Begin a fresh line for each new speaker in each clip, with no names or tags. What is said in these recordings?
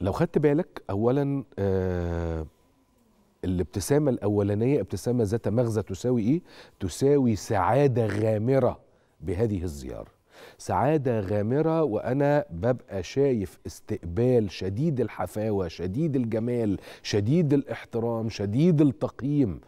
لو خدت بالك اولا آه الابتسامه الاولانيه ابتسامه ذات مغزى تساوي ايه تساوي سعاده غامره بهذه الزياره سعاده غامره وانا ببقى شايف استقبال شديد الحفاوه شديد الجمال شديد الاحترام شديد التقييم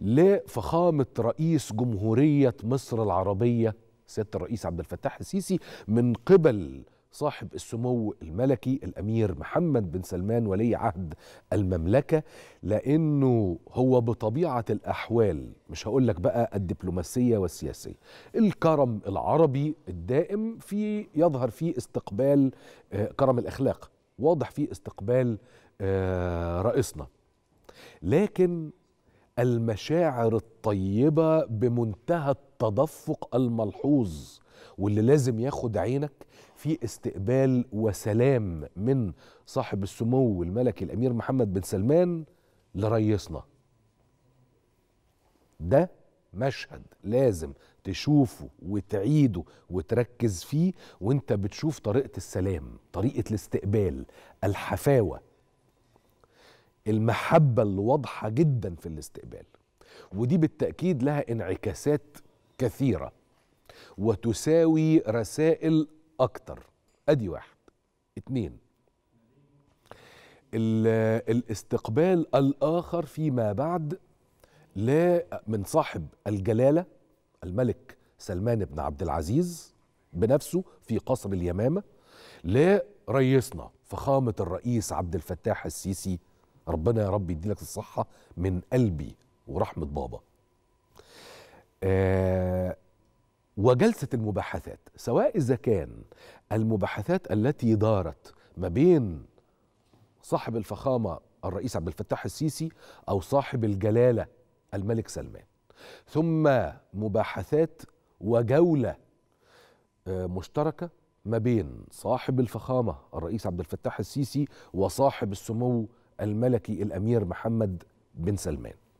لفخامه رئيس جمهوريه مصر العربيه سياده الرئيس عبد الفتاح السيسي من قبل صاحب السمو الملكي الامير محمد بن سلمان ولي عهد المملكه لانه هو بطبيعه الاحوال مش هقول لك بقى الدبلوماسيه والسياسيه الكرم العربي الدائم في يظهر فيه استقبال آه، كرم الاخلاق واضح فيه استقبال آه، رئيسنا لكن المشاعر الطيبه بمنتهى التدفق الملحوظ واللي لازم ياخد عينك في استقبال وسلام من صاحب السمو الملكي الامير محمد بن سلمان لريسنا ده مشهد لازم تشوفه وتعيده وتركز فيه وانت بتشوف طريقه السلام طريقه الاستقبال الحفاوه المحبه اللي واضحه جدا في الاستقبال ودي بالتاكيد لها انعكاسات كثيره وتساوي رسائل أكتر أدي واحد اتنين الاستقبال الآخر فيما بعد لا من صاحب الجلالة الملك سلمان بن عبد العزيز بنفسه في قصر اليمامة لا رئيسنا فخامة الرئيس عبد الفتاح السيسي ربنا يا رب يديلك الصحة من قلبي ورحمة بابا آه وجلسه المباحثات سواء اذا كان المباحثات التي دارت ما بين صاحب الفخامه الرئيس عبد الفتاح السيسي او صاحب الجلاله الملك سلمان ثم مباحثات وجوله آه، مشتركه ما بين صاحب الفخامه الرئيس عبد الفتاح السيسي وصاحب السمو الملكي الامير محمد بن سلمان